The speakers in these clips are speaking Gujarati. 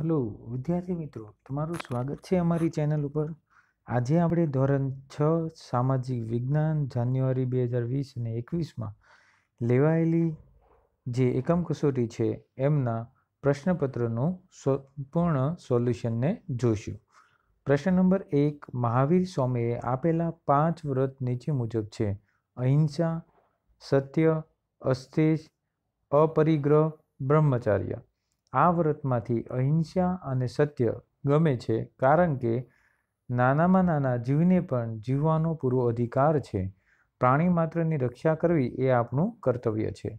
હલો વિદ્યાર્થી મિત્રો તમારું સ્વાગત છે અમારી ચેનલ ઉપર આજે આપણે ધોરણ છ સામાજિક વિજ્ઞાન જાન્યુઆરી બે હજાર વીસ અને એકવીસમાં લેવાયેલી જે એકમ કસોટી છે એમના પ્રશ્નપત્રનું સંપૂર્ણ સોલ્યુશનને જોઈશું પ્રશ્ન નંબર એક મહાવીર સ્વામીએ આપેલા પાંચ વ્રત નીચે મુજબ છે અહિંસા સત્ય અસ્થેજ અપરિગ્રહ બ્રહ્મચાર્ય આ વ્રતમાંથી અહિંસા અને સત્ય ગમે છે કારણ કે નાનામાં નાના જીવને પણ જીવવાનો પૂરો અધિકાર છે પ્રાણી માત્રની રક્ષા કરવી એ આપણું કર્તવ્ય છે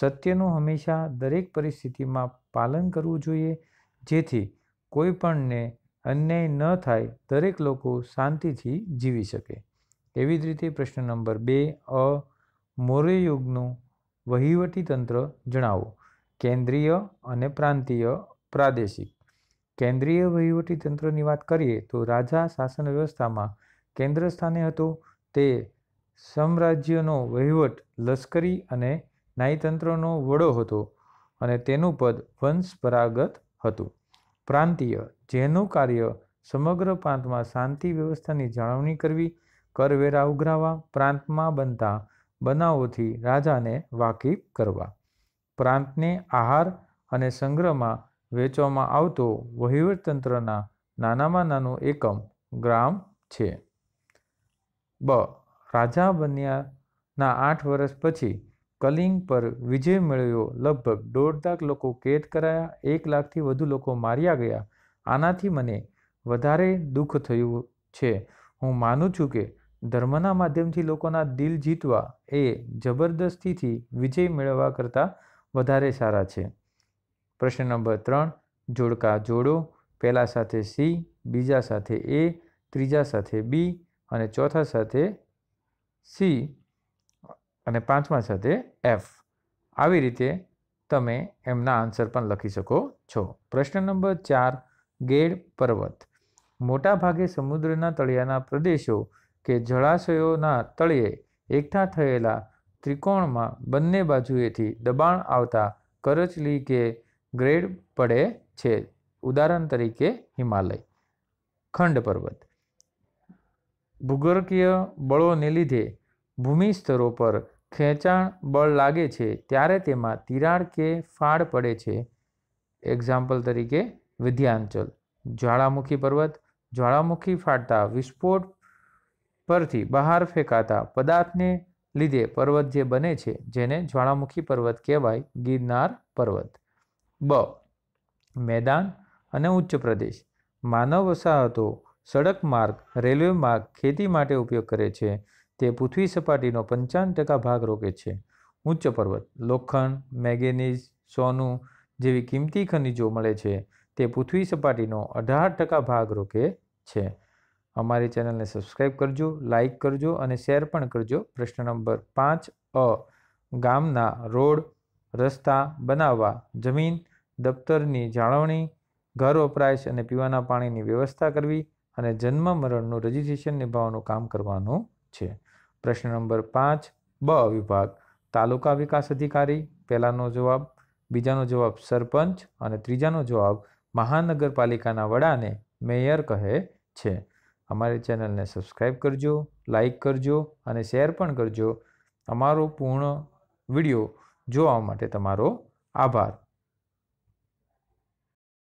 સત્યનું હંમેશા દરેક પરિસ્થિતિમાં પાલન કરવું જોઈએ જેથી કોઈપણને અન્યાય ન થાય દરેક લોકો શાંતિથી જીવી શકે એવી જ રીતે પ્રશ્ન નંબર બે અ મૌર્ય યુગનું વહીવટી તંત્ર જણાવો કેન્દ્રીય અને પ્રાંતીય પ્રાદેશિક કેન્દ્રીય વહીવટી તંત્રની વાત કરીએ તો રાજા શાસન વ્યવસ્થામાં કેન્દ્ર સ્થાને હતો તે સામ્રાજ્યનો વહીવટ લશ્કરી અને ન્યાયતંત્રનો વડો હતો અને તેનું પદ વંશપરાગત હતું પ્રાંતીય જેનું કાર્ય સમગ્ર પ્રાંતમાં શાંતિ વ્યવસ્થાની જાળવણી કરવી કરવેરા ઉઘરાવા પ્રાંતમાં બનતા બનાવોથી રાજાને વાકેફ કરવા પ્રાંતને આહાર અને સંગ્રહમાં વેચવામાં આવતો વહીવટતંત્રના નાનામાં નાનો એકમ ગ્રામ છે બ રાજા બન્યાના આઠ વર્ષ પછી કલિંગ પર વિજય મેળવ્યો લગભગ દોઢ લાખ લોકો કેદ કરાયા એક લાખથી વધુ લોકો માર્યા ગયા આનાથી મને વધારે દુઃખ થયું છે હું માનું છું કે ધર્મના માધ્યમથી લોકોના દિલ જીતવા એ જબરદસ્તીથી વિજય મેળવવા કરતાં વધારે સારા છે પ્રશ્ન નંબર ત્રણ જોડકા જોડો પહેલા સાથે સી બીજા સાથે એ ત્રીજા સાથે બી અને ચોથા સાથે સી અને પાંચમા સાથે એફ આવી રીતે તમે એમના આન્સર પણ લખી શકો છો પ્રશ્ન નંબર ચાર ગેડ પર્વત મોટાભાગે સમુદ્રના તળિયાના પ્રદેશો કે જળાશયોના તળિયે એકઠા થયેલા ત્રિકોણમાં બંને બાજુએથી દબાણ આવતા કરચલી કે ગ્રેડ પડે છે ઉદાહરણ તરીકે હિમાલય ખંડ પર્વત ભૂગર્ભીય બળોને લીધે ભૂમિ સ્તરો પર ખેંચાણ બળ લાગે છે ત્યારે તેમાં તિરાડ કે ફાળ પડે છે એક્ઝામ્પલ તરીકે વિધ્યાંચલ જ્વાળામુખી પર્વત જ્વાળામુખી ફાટતા વિસ્ફોટ પરથી બહાર ફેંકાતા પદાર્થને લીધે પર્વત જે બને છે જેને જ્વાળામુખી પર્વત કહેવાય ગિરનાર પર્વત બ મેદાન અને ઉચ્ચ પ્રદેશ માનવ વસાહતો સડક માર્ગ રેલવે માર્ગ ખેતી માટે ઉપયોગ કરે છે તે પૃથ્વી સપાટીનો પંચાવન ટકા ભાગ રોકે છે ઉચ્ચ પર્વત લોખંડ મેગેનીઝ સોનું જેવી કિંમતી ખનિજો મળે છે તે પૃથ્વી સપાટીનો અઢાર ટકા ભાગ રોકે છે અમારી ચેનલને સબસ્ક્રાઈબ કરજો લાઇક કરજો અને શેર પણ કરજો પ્રશ્ન નંબર પાંચ અ ગામના રોડ રસ્તા બનાવવા જમીન દફતરની જાળવણી ઘર વપરાશ અને પીવાના પાણીની વ્યવસ્થા કરવી અને જન્મ મરણનું રજીસ્ટ્રેશન નિભાવવાનું કામ કરવાનું છે પ્રશ્ન નંબર પાંચ બ વિભાગ તાલુકા વિકાસ અધિકારી પહેલાંનો જવાબ બીજાનો જવાબ સરપંચ અને ત્રીજાનો જવાબ મહાનગરપાલિકાના વડાને મેયર કહે છે અમારી ચેનલને સબસ્ક્રાઈબ કરજો લાઇક કરજો અને શેર પણ કરજો અમારો પૂર્ણ વિડીયો જોવા માટે તમારો આભાર